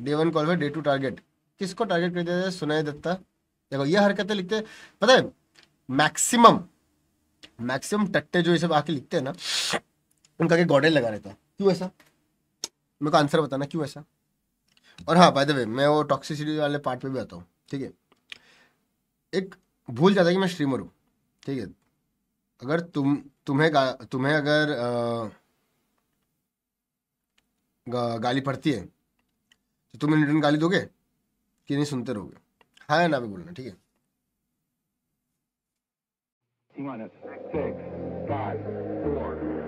day one call for day two target किसको target कर दिया जाए सुनय दत्ता देखो ये हरकतें लिखते पता है मैक्सिमम मैक्सिमम टट्टे जो इसे आके लिखते हैं ना उनका के गॉडेल लगा रहता है क्यों ऐसा मेरे को आंसर बताना क्यों ऐसा और हाँ बाय द वे मैं वो टॉक्सिसिटी वाले पार्ट पे भी आता हूँ ठीक है एक भूल जाता है कि मैं स्ट्रीमर हूँ ठीक है अगर तुम तुम्हें गा, तुम्हें अगर आ, गा, गाली पड़ती है तो तुम इन रिटर्न गाली दोगे कि नहीं सुनते रहोगे हाँ या ना भी बोलना ठीक है six, five, four,